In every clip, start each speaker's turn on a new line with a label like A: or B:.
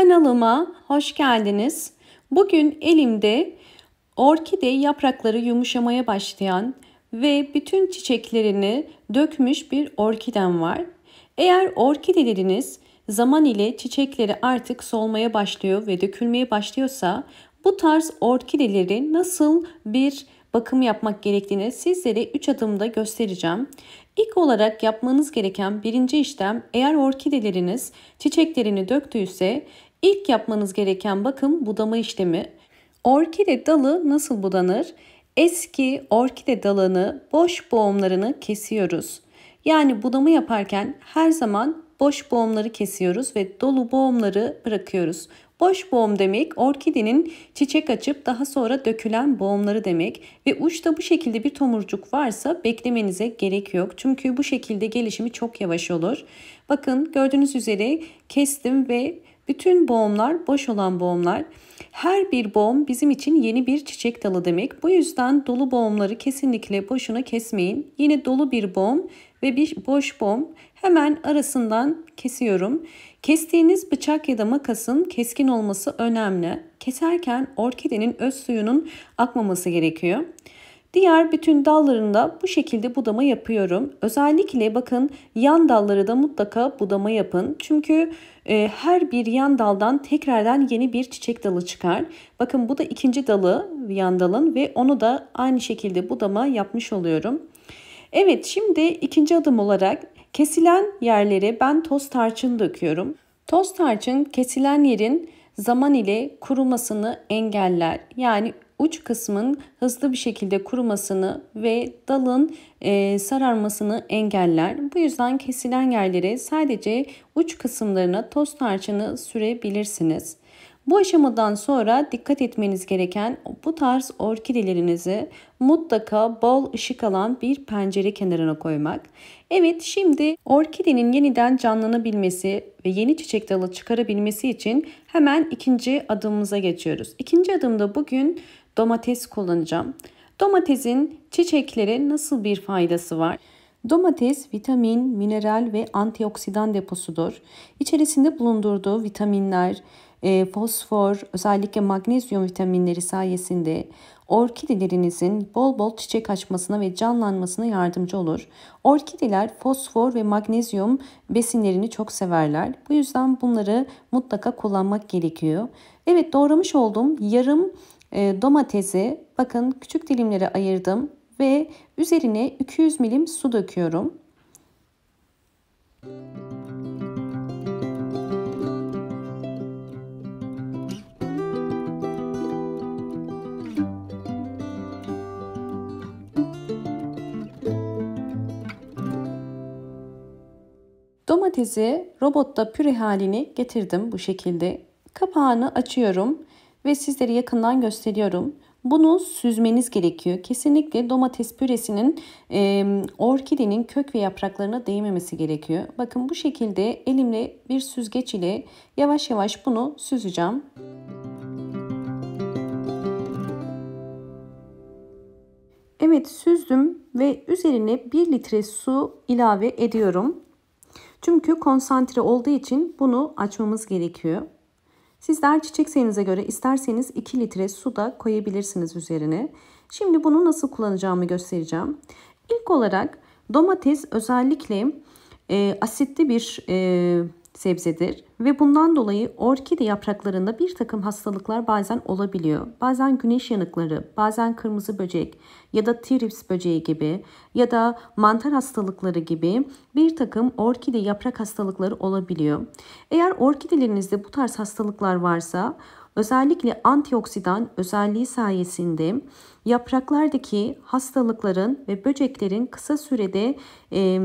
A: Kanalıma hoş geldiniz. Bugün elimde orkide yaprakları yumuşamaya başlayan ve bütün çiçeklerini dökmüş bir orkiden var. Eğer orkideleriniz zaman ile çiçekleri artık solmaya başlıyor ve dökülmeye başlıyorsa bu tarz orkideleri nasıl bir bakım yapmak gerektiğini sizlere 3 adımda göstereceğim. İlk olarak yapmanız gereken birinci işlem eğer orkideleriniz çiçeklerini döktüyse İlk yapmanız gereken bakım budama işlemi. Orkide dalı nasıl budanır? Eski orkide dalını, boş boğumlarını kesiyoruz. Yani budama yaparken her zaman boş boğumları kesiyoruz ve dolu boğumları bırakıyoruz. Boş boğum demek orkidenin çiçek açıp daha sonra dökülen boğumları demek ve uçta bu şekilde bir tomurcuk varsa beklemenize gerek yok. Çünkü bu şekilde gelişimi çok yavaş olur. Bakın gördüğünüz üzere kestim ve bütün boğumlar, boş olan boğumlar, her bir boğum bizim için yeni bir çiçek dalı demek. Bu yüzden dolu boğumları kesinlikle boşuna kesmeyin. Yine dolu bir boğum ve bir boş boğum hemen arasından kesiyorum. Kestiğiniz bıçak ya da makasın keskin olması önemli. Keserken orkidenin öz suyunun akmaması gerekiyor. Diğer bütün dallarında bu şekilde budama yapıyorum. Özellikle bakın yan dalları da mutlaka budama yapın. Çünkü e, her bir yan daldan tekrardan yeni bir çiçek dalı çıkar. Bakın bu da ikinci dalı yan dalın ve onu da aynı şekilde budama yapmış oluyorum. Evet şimdi ikinci adım olarak kesilen yerlere ben toz tarçın döküyorum. Toz tarçın kesilen yerin zaman ile kurumasını engeller. Yani uç kısmın hızlı bir şekilde kurumasını ve dalın e, sararmasını engeller. Bu yüzden kesilen yerlere sadece uç kısımlarına toz tarçını sürebilirsiniz. Bu aşamadan sonra dikkat etmeniz gereken bu tarz orkidelerinizi mutlaka bol ışık alan bir pencere kenarına koymak. Evet şimdi orkidenin yeniden canlanabilmesi ve yeni çiçek dalı çıkarabilmesi için hemen ikinci adımımıza geçiyoruz. İkinci adımda bugün domates kullanacağım. Domatesin çiçeklere nasıl bir faydası var? Domates vitamin, mineral ve antioksidan deposudur. İçerisinde bulundurduğu vitaminler, e, fosfor, özellikle magnezyum vitaminleri sayesinde orkidelerinizin bol bol çiçek açmasına ve canlanmasına yardımcı olur. Orkideler fosfor ve magnezyum besinlerini çok severler. Bu yüzden bunları mutlaka kullanmak gerekiyor. Evet doğramış olduğum yarım ee, domatesi bakın küçük dilimlere ayırdım ve üzerine 200 milim su döküyorum. Domatesi robotta püre halini getirdim bu şekilde. Kapağını açıyorum ve sizlere yakından gösteriyorum. Bunu süzmeniz gerekiyor. Kesinlikle domates püresinin e, orkidenin kök ve yapraklarına değmemesi gerekiyor. Bakın bu şekilde elimle bir süzgeç ile yavaş yavaş bunu süzeceğim. Evet süzdüm ve üzerine 1 litre su ilave ediyorum. Çünkü konsantre olduğu için bunu açmamız gerekiyor. Sizler çiçek sayınıza göre isterseniz 2 litre su da koyabilirsiniz üzerine. Şimdi bunu nasıl kullanacağımı göstereceğim. İlk olarak domates özellikle e, asitli bir e, sebzedir ve bundan dolayı orkide yapraklarında bir takım hastalıklar bazen olabiliyor. Bazen güneş yanıkları, bazen kırmızı böcek ya da trips böceği gibi ya da mantar hastalıkları gibi bir takım orkide yaprak hastalıkları olabiliyor. Eğer orkidelerinizde bu tarz hastalıklar varsa özellikle antioksidan özelliği sayesinde yapraklardaki hastalıkların ve böceklerin kısa sürede e,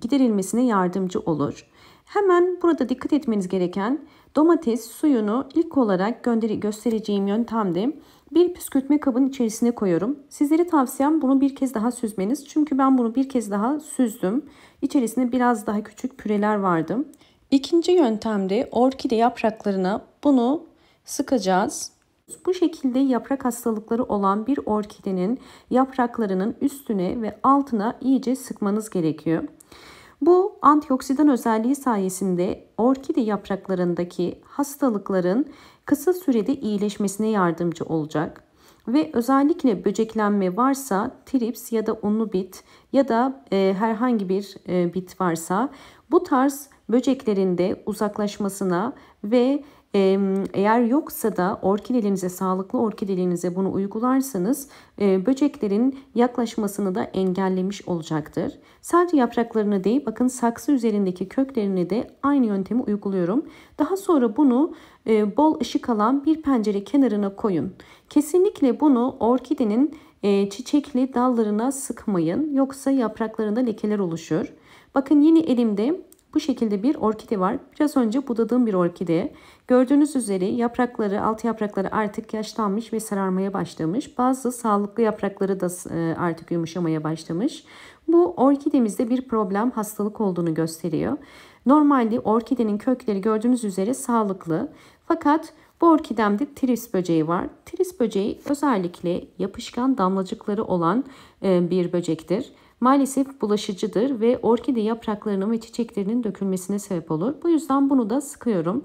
A: giderilmesine yardımcı olur. Hemen burada dikkat etmeniz gereken domates suyunu ilk olarak göstereceğim yöntemde bir püskürtme kabın içerisine koyuyorum. Sizlere tavsiyem bunu bir kez daha süzmeniz. Çünkü ben bunu bir kez daha süzdüm. İçerisinde biraz daha küçük püreler vardı. İkinci yöntemde orkide yapraklarına bunu sıkacağız. Bu şekilde yaprak hastalıkları olan bir orkidenin yapraklarının üstüne ve altına iyice sıkmanız gerekiyor. Bu antioksidan özelliği sayesinde orkide yapraklarındaki hastalıkların kısa sürede iyileşmesine yardımcı olacak ve özellikle böceklenme varsa trips ya da unlu bit ya da e, herhangi bir e, bit varsa bu tarz böceklerin de uzaklaşmasına ve eğer yoksa da orkidelerinize, sağlıklı orkidelerinize bunu uygularsanız e, böceklerin yaklaşmasını da engellemiş olacaktır. Sadece yapraklarını değil bakın saksı üzerindeki köklerini de aynı yöntemi uyguluyorum. Daha sonra bunu e, bol ışık alan bir pencere kenarına koyun. Kesinlikle bunu orkidenin e, çiçekli dallarına sıkmayın yoksa yapraklarında lekeler oluşur. Bakın yine elimde bu şekilde bir orkide var. Biraz önce budadığım bir orkide. Gördüğünüz üzere yaprakları, alt yaprakları artık yaşlanmış ve sararmaya başlamış. Bazı sağlıklı yaprakları da e, artık yumuşamaya başlamış. Bu orkidemizde bir problem, hastalık olduğunu gösteriyor. Normalde orkidenin kökleri gördüğünüz üzere sağlıklı. Fakat bu orkidemde tris böceği var. Tris böceği özellikle yapışkan damlacıkları olan e, bir böcektir. Maalesef bulaşıcıdır ve orkide yapraklarının ve çiçeklerinin dökülmesine sebep olur. Bu yüzden bunu da sıkıyorum.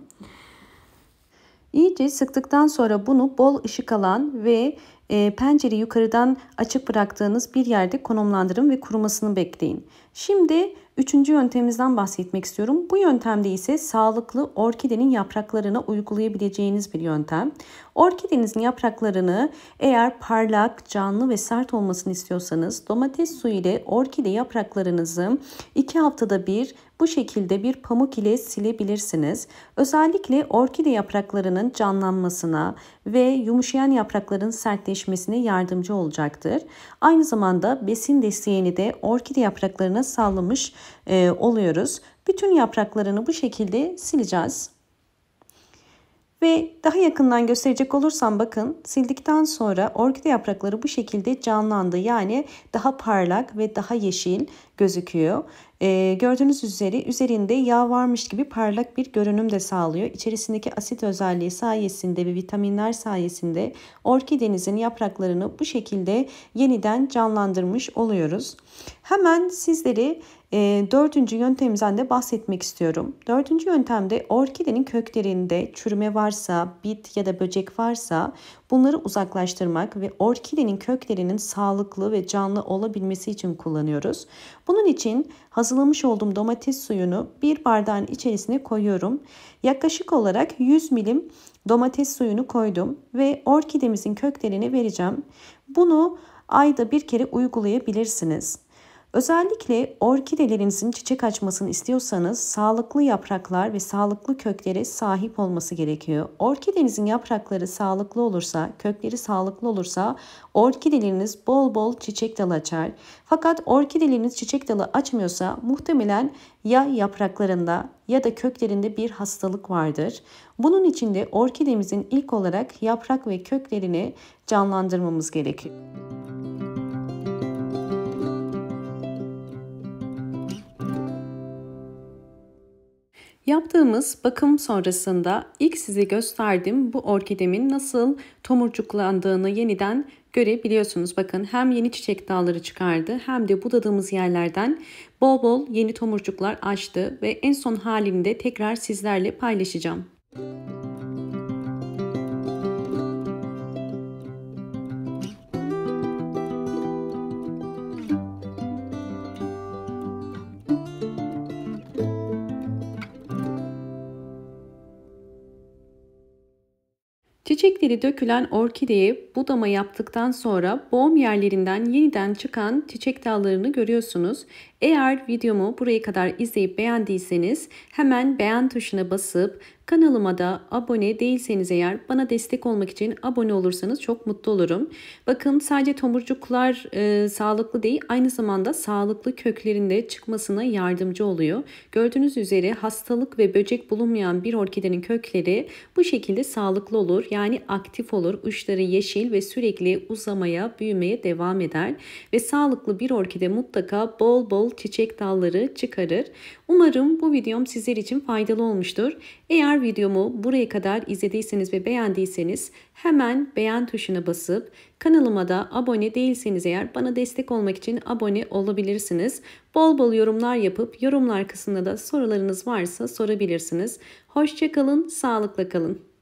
A: İyice sıktıktan sonra bunu bol ışık alan ve e, pencereyi yukarıdan açık bıraktığınız bir yerde konumlandırın ve kurumasını bekleyin. Şimdi üçüncü yöntemimizden bahsetmek istiyorum. Bu yöntemde ise sağlıklı orkidenin yapraklarına uygulayabileceğiniz bir yöntem. Orkidenizin yapraklarını eğer parlak, canlı ve sert olmasını istiyorsanız domates suyu ile orkide yapraklarınızı 2 haftada bir bu şekilde bir pamuk ile silebilirsiniz. Özellikle orkide yapraklarının canlanmasına ve yumuşayan yaprakların sertleşmesine yardımcı olacaktır. Aynı zamanda besin desteğini de orkide yapraklarına sağlamış e, oluyoruz. Bütün yapraklarını bu şekilde sileceğiz. Ve daha yakından gösterecek olursam bakın sildikten sonra orkide yaprakları bu şekilde canlandı. Yani daha parlak ve daha yeşil gözüküyor. Ee, gördüğünüz üzere üzerinde yağ varmış gibi parlak bir görünüm de sağlıyor. İçerisindeki asit özelliği sayesinde ve vitaminler sayesinde orkidenizin yapraklarını bu şekilde yeniden canlandırmış oluyoruz. Hemen sizleri e, dördüncü yöntemimizden de bahsetmek istiyorum. Dördüncü yöntemde orkidenin köklerinde çürüme varsa, bit ya da böcek varsa bunları uzaklaştırmak ve orkidenin köklerinin sağlıklı ve canlı olabilmesi için kullanıyoruz. Bunun için hazırlamış olduğum domates suyunu bir bardağın içerisine koyuyorum. Yaklaşık olarak 100 milim domates suyunu koydum ve orkidemizin köklerini vereceğim. Bunu ayda bir kere uygulayabilirsiniz. Özellikle orkidelerinizin çiçek açmasını istiyorsanız sağlıklı yapraklar ve sağlıklı köklere sahip olması gerekiyor. Orkidenizin yaprakları sağlıklı olursa, kökleri sağlıklı olursa orkideleriniz bol bol çiçek dalı açar. Fakat orkideleriniz çiçek dalı açmıyorsa muhtemelen ya yapraklarında ya da köklerinde bir hastalık vardır. Bunun için de orkidemizin ilk olarak yaprak ve köklerini canlandırmamız gerekiyor. Yaptığımız bakım sonrasında ilk size gösterdim bu orkidemin nasıl tomurcuklandığını yeniden görebiliyorsunuz. Bakın hem yeni çiçek dalları çıkardı hem de budadığımız yerlerden bol bol yeni tomurcuklar açtı ve en son halini de tekrar sizlerle paylaşacağım. Müzik Çiçekleri dökülen orkideyi budama yaptıktan sonra boğum yerlerinden yeniden çıkan çiçek dallarını görüyorsunuz. Eğer videomu buraya kadar izleyip beğendiyseniz hemen beğen tuşuna basıp Kanalıma da abone değilseniz eğer bana destek olmak için abone olursanız çok mutlu olurum. Bakın sadece tomurcuklar e, sağlıklı değil aynı zamanda sağlıklı köklerinde çıkmasına yardımcı oluyor. Gördüğünüz üzere hastalık ve böcek bulunmayan bir orkidenin kökleri bu şekilde sağlıklı olur. Yani aktif olur, uçları yeşil ve sürekli uzamaya, büyümeye devam eder. Ve sağlıklı bir orkide mutlaka bol bol çiçek dalları çıkarır. Umarım bu videom sizler için faydalı olmuştur. Eğer videomu buraya kadar izlediyseniz ve beğendiyseniz hemen beğen tuşuna basıp kanalıma da abone değilseniz eğer bana destek olmak için abone olabilirsiniz. Bol bol yorumlar yapıp yorumlar kısmında da sorularınız varsa sorabilirsiniz. Hoşçakalın, sağlıkla kalın.